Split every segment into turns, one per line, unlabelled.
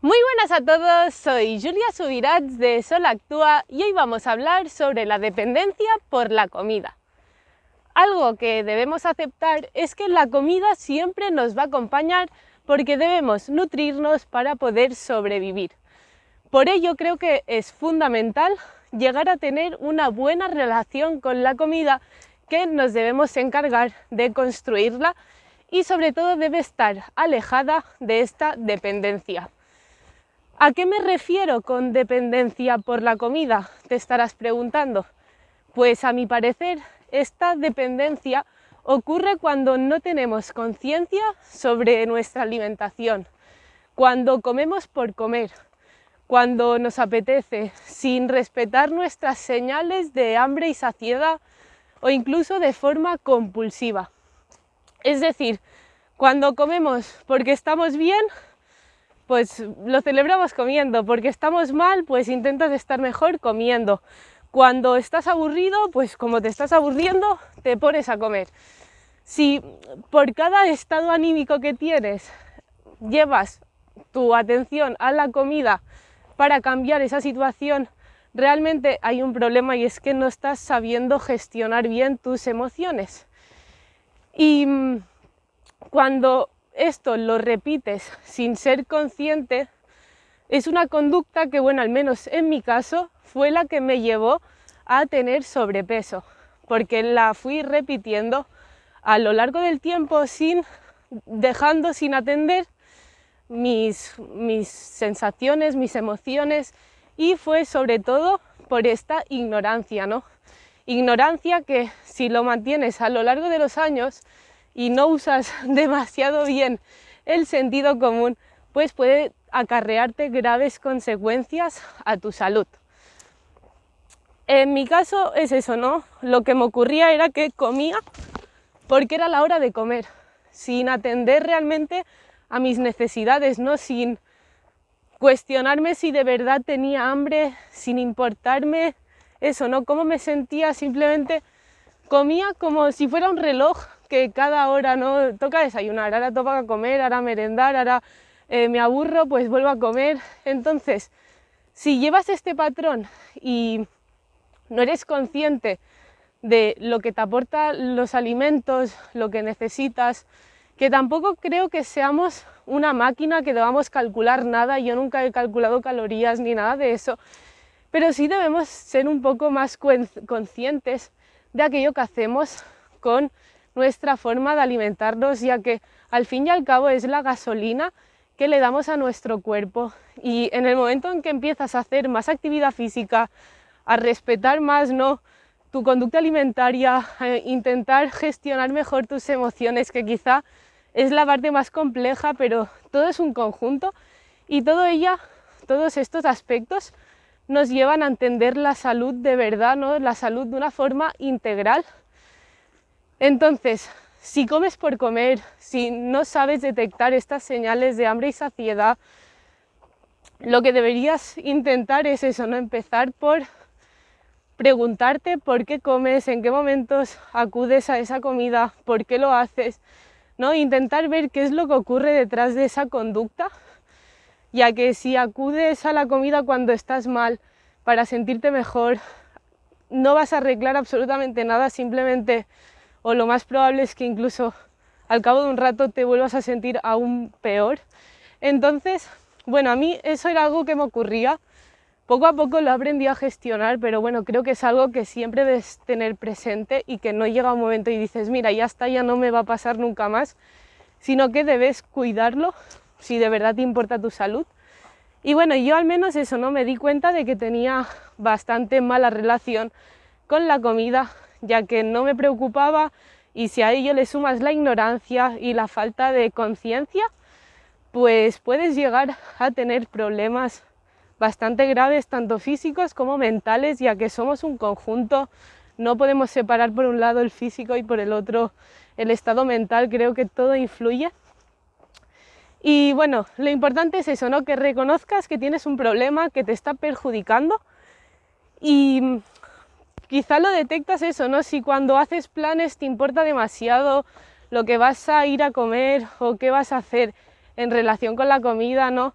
Muy buenas a todos, soy Julia Subirats de Sol Actúa y hoy vamos a hablar sobre la dependencia por la comida. Algo que debemos aceptar es que la comida siempre nos va a acompañar porque debemos nutrirnos para poder sobrevivir. Por ello creo que es fundamental llegar a tener una buena relación con la comida que nos debemos encargar de construirla y sobre todo debe estar alejada de esta dependencia. ¿A qué me refiero con dependencia por la comida? Te estarás preguntando. Pues a mi parecer, esta dependencia ocurre cuando no tenemos conciencia sobre nuestra alimentación, cuando comemos por comer, cuando nos apetece, sin respetar nuestras señales de hambre y saciedad o incluso de forma compulsiva. Es decir, cuando comemos porque estamos bien, pues lo celebramos comiendo, porque estamos mal, pues intentas estar mejor comiendo. Cuando estás aburrido, pues como te estás aburriendo, te pones a comer. Si por cada estado anímico que tienes llevas tu atención a la comida para cambiar esa situación, realmente hay un problema y es que no estás sabiendo gestionar bien tus emociones. Y mm, cuando esto lo repites sin ser consciente, es una conducta que, bueno, al menos en mi caso, fue la que me llevó a tener sobrepeso, porque la fui repitiendo a lo largo del tiempo sin dejando sin atender mis, mis sensaciones, mis emociones y fue sobre todo por esta ignorancia, ¿no? Ignorancia que si lo mantienes a lo largo de los años, y no usas demasiado bien el sentido común, pues puede acarrearte graves consecuencias a tu salud. En mi caso es eso, ¿no? Lo que me ocurría era que comía porque era la hora de comer, sin atender realmente a mis necesidades, ¿no? Sin cuestionarme si de verdad tenía hambre, sin importarme eso, ¿no? Cómo me sentía, simplemente comía como si fuera un reloj que cada hora, ¿no? Toca desayunar, ahora toca comer, ahora merendar, ahora eh, me aburro, pues vuelvo a comer. Entonces, si llevas este patrón y no eres consciente de lo que te aportan los alimentos, lo que necesitas, que tampoco creo que seamos una máquina que debamos calcular nada, yo nunca he calculado calorías ni nada de eso, pero sí debemos ser un poco más conscientes de aquello que hacemos con nuestra forma de alimentarnos, ya que al fin y al cabo es la gasolina que le damos a nuestro cuerpo. Y en el momento en que empiezas a hacer más actividad física, a respetar más ¿no? tu conducta alimentaria, a intentar gestionar mejor tus emociones, que quizá es la parte más compleja, pero todo es un conjunto y todo ella, todos estos aspectos nos llevan a entender la salud de verdad, ¿no? la salud de una forma integral entonces, si comes por comer, si no sabes detectar estas señales de hambre y saciedad, lo que deberías intentar es eso, ¿no? Empezar por preguntarte por qué comes, en qué momentos acudes a esa comida, por qué lo haces, ¿no? Intentar ver qué es lo que ocurre detrás de esa conducta, ya que si acudes a la comida cuando estás mal para sentirte mejor, no vas a arreglar absolutamente nada, simplemente o lo más probable es que incluso al cabo de un rato te vuelvas a sentir aún peor. Entonces, bueno, a mí eso era algo que me ocurría. Poco a poco lo aprendí a gestionar, pero bueno, creo que es algo que siempre debes tener presente y que no llega un momento y dices, mira, ya está, ya no me va a pasar nunca más, sino que debes cuidarlo si de verdad te importa tu salud. Y bueno, yo al menos eso, ¿no? Me di cuenta de que tenía bastante mala relación con la comida, ya que no me preocupaba y si a ello le sumas la ignorancia y la falta de conciencia, pues puedes llegar a tener problemas bastante graves, tanto físicos como mentales, ya que somos un conjunto, no podemos separar por un lado el físico y por el otro el estado mental, creo que todo influye. Y bueno, lo importante es eso, ¿no? Que reconozcas que tienes un problema que te está perjudicando y quizá lo detectas eso, ¿no? Si cuando haces planes te importa demasiado lo que vas a ir a comer o qué vas a hacer en relación con la comida, ¿no?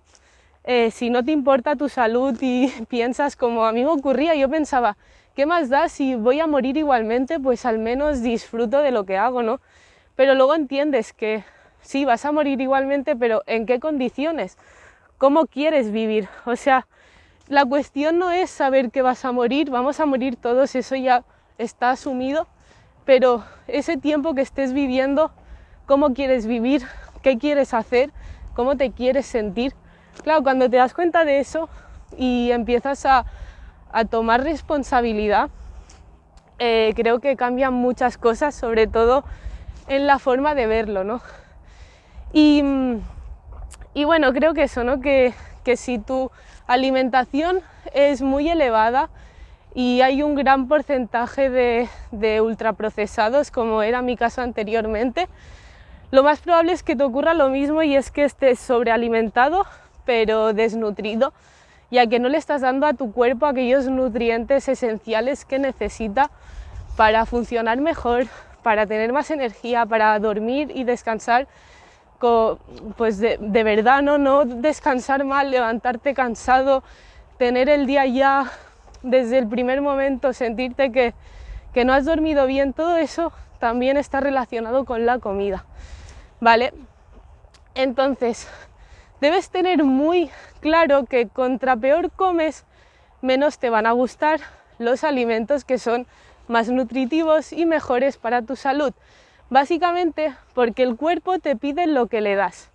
Eh, si no te importa tu salud y piensas como a mí me ocurría, yo pensaba, ¿qué más da si voy a morir igualmente? Pues al menos disfruto de lo que hago, ¿no? Pero luego entiendes que sí, vas a morir igualmente, pero ¿en qué condiciones? ¿Cómo quieres vivir? O sea, la cuestión no es saber que vas a morir, vamos a morir todos, eso ya está asumido, pero ese tiempo que estés viviendo, cómo quieres vivir, qué quieres hacer, cómo te quieres sentir. Claro, cuando te das cuenta de eso y empiezas a, tomar responsabilidad, eh, creo que cambian muchas cosas, sobre todo en la forma de verlo, ¿no? Y, mm, bueno, creo que eso, ¿no? que si tú alimentación es muy elevada y hay un gran porcentaje de, de ultraprocesados, como era mi caso anteriormente. Lo más probable es que te ocurra lo mismo y es que estés sobrealimentado, pero desnutrido, ya que no le estás dando a tu cuerpo aquellos nutrientes esenciales que necesita para funcionar mejor, para tener más energía, para dormir y descansar pues de, verdad, ¿no? No descansar mal, levantarte cansado, tener el día ya desde el primer momento, sentirte que, que no has dormido bien, todo eso también está relacionado con la comida, ¿vale? Entonces, debes tener muy claro que contra peor comes, menos te van a gustar los alimentos que son más nutritivos y mejores para tu salud. Básicamente porque el cuerpo te pide lo que le das.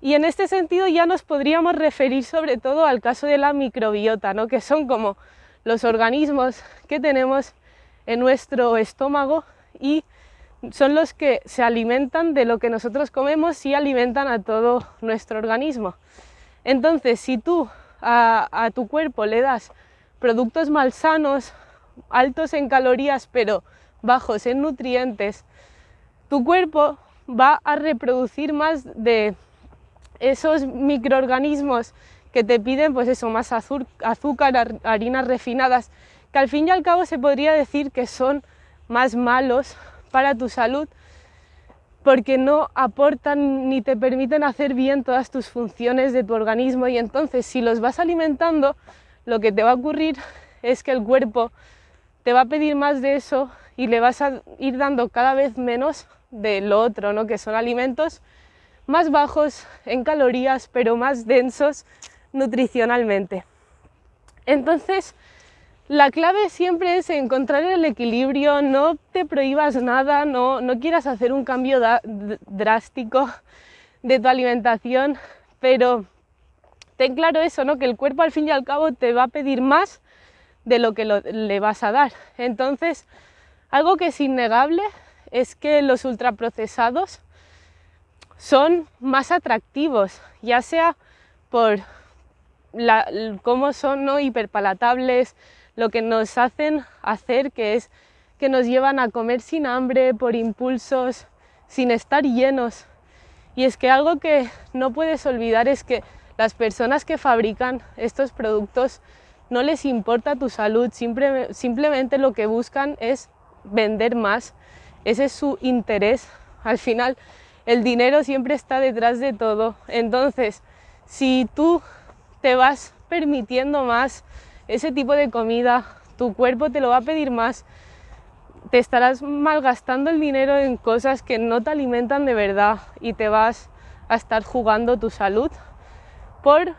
Y en este sentido ya nos podríamos referir sobre todo al caso de la microbiota, ¿no? que son como los organismos que tenemos en nuestro estómago y son los que se alimentan de lo que nosotros comemos y alimentan a todo nuestro organismo. Entonces, si tú a, a tu cuerpo le das productos malsanos, altos en calorías pero bajos en nutrientes, tu cuerpo va a reproducir más de esos microorganismos que te piden, pues eso, más azúcar, harinas refinadas, que al fin y al cabo se podría decir que son más malos para tu salud porque no aportan ni te permiten hacer bien todas tus funciones de tu organismo y entonces si los vas alimentando, lo que te va a ocurrir es que el cuerpo te va a pedir más de eso y le vas a ir dando cada vez menos del otro, ¿no? que son alimentos más bajos en calorías, pero más densos nutricionalmente. Entonces, la clave siempre es encontrar el equilibrio, no te prohíbas nada, no, quieras hacer un cambio drástico de tu alimentación, pero ten claro eso, ¿no? que el cuerpo al fin y al cabo te va a pedir más de lo que le vas a dar. Entonces, algo que es innegable es que los ultraprocesados son más atractivos, ya sea por cómo son ¿no? hiperpalatables, lo que nos hacen hacer, que es que nos llevan a comer sin hambre, por impulsos, sin estar llenos. Y es que algo que no puedes olvidar es que las personas que fabrican estos productos no les importa tu salud, simplemente lo que buscan es vender más ese es su interés. Al final, el dinero siempre está detrás de todo. Entonces, si tú te vas permitiendo más ese tipo de comida, tu cuerpo te lo va a pedir más, te estarás malgastando el dinero en cosas que no te alimentan de verdad y te vas a estar jugando tu salud por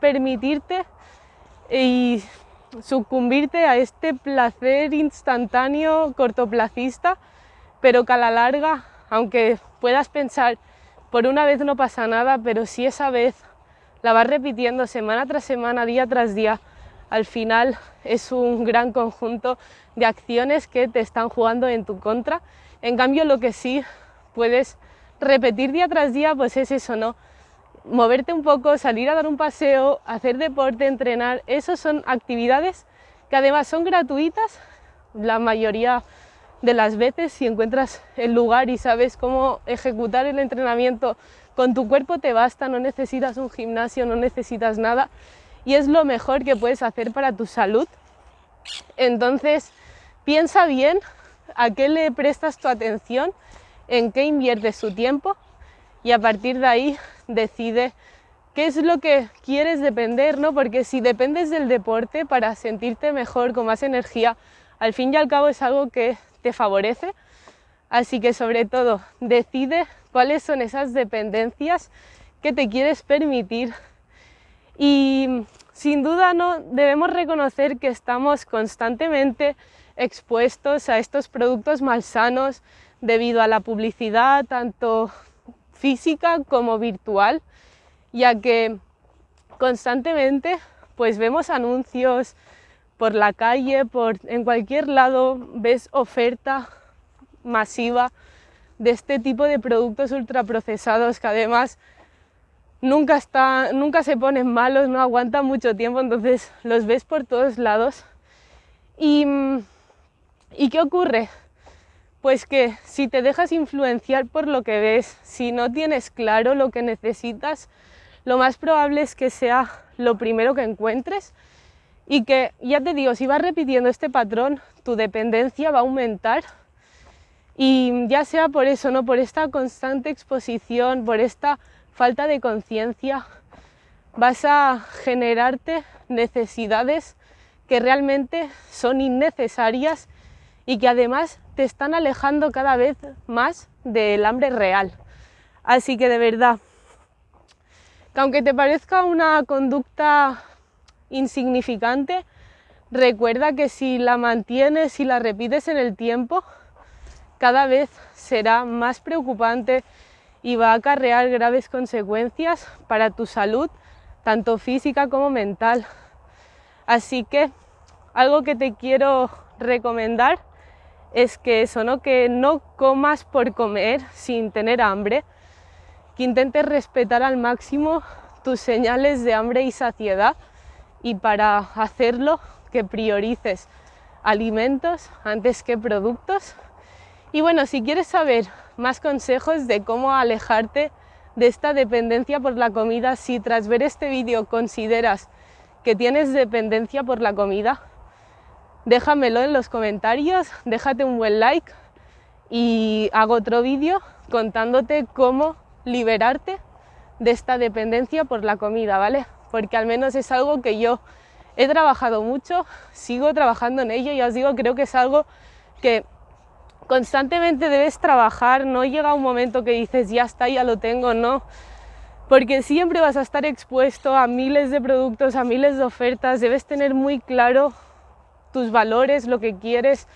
permitirte y sucumbirte a este placer instantáneo cortoplacista pero que a la larga, aunque puedas pensar, por una vez no pasa nada, pero si esa vez la vas repitiendo semana tras semana, día tras día, al final es un gran conjunto de acciones que te están jugando en tu contra. En cambio, lo que sí puedes repetir día tras día, pues es eso, ¿no? Moverte un poco, salir a dar un paseo, hacer deporte, entrenar, esas son actividades que además son gratuitas, la mayoría de las veces, si encuentras el lugar y sabes cómo ejecutar el entrenamiento con tu cuerpo, te basta, no necesitas un gimnasio, no necesitas nada y es lo mejor que puedes hacer para tu salud. Entonces, piensa bien a qué le prestas tu atención, en qué inviertes su tiempo y a partir de ahí decide qué es lo que quieres depender, ¿no? Porque si dependes del deporte para sentirte mejor, con más energía, al fin y al cabo es algo que te favorece. Así que sobre todo decide cuáles son esas dependencias que te quieres permitir. Y sin duda no debemos reconocer que estamos constantemente expuestos a estos productos malsanos debido a la publicidad, tanto física como virtual, ya que constantemente pues vemos anuncios, por la calle, por, en cualquier lado ves oferta masiva de este tipo de productos ultraprocesados que además nunca, nunca se ponen malos, no aguantan mucho tiempo, entonces los ves por todos lados. ¿Y qué ocurre? Pues que si te dejas influenciar por lo que ves, si no tienes claro lo que necesitas, lo más probable es que sea lo primero que encuentres y que ya te digo, si vas repitiendo este patrón, tu dependencia va a aumentar y ya sea por eso, no por esta constante exposición, por esta falta de conciencia, vas a generarte necesidades que realmente son innecesarias y que además te están alejando cada vez más del hambre real. Así que de verdad, que aunque te parezca una conducta insignificante, recuerda que si la mantienes, y la repites en el tiempo, cada vez será más preocupante y va a acarrear graves consecuencias para tu salud, tanto física como mental. Así que algo que te quiero recomendar es que eso, ¿no? Que no comas por comer sin tener hambre, que intentes respetar al máximo tus señales de hambre y saciedad y para hacerlo que priorices alimentos antes que productos. Y bueno, si quieres saber más consejos de cómo alejarte de esta dependencia por la comida, si tras ver este vídeo consideras que tienes dependencia por la comida, déjamelo en los comentarios, déjate un buen like y hago otro vídeo contándote cómo liberarte de esta dependencia por la comida, ¿vale? porque al menos es algo que yo he trabajado mucho, sigo trabajando en ello, y os digo, creo que es algo que constantemente debes trabajar, no llega un momento que dices ya está, ya lo tengo, no, porque siempre vas a estar expuesto a miles de productos, a miles de ofertas, debes tener muy claro tus valores, lo que quieres.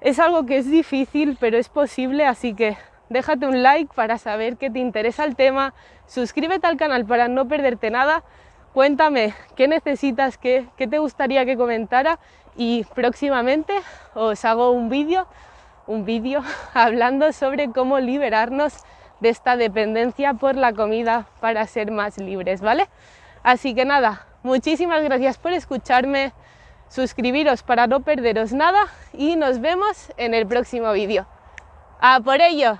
Es algo que es difícil, pero es posible, así que déjate un like para saber que te interesa el tema, suscríbete al canal para no perderte nada, cuéntame qué necesitas, qué, te gustaría que comentara y próximamente os hago un vídeo, un vídeo hablando sobre cómo liberarnos de esta dependencia por la comida para ser más libres, ¿vale? Así que nada, muchísimas gracias por escucharme, suscribiros para no perderos nada y nos vemos en el próximo vídeo. ¡A por ello!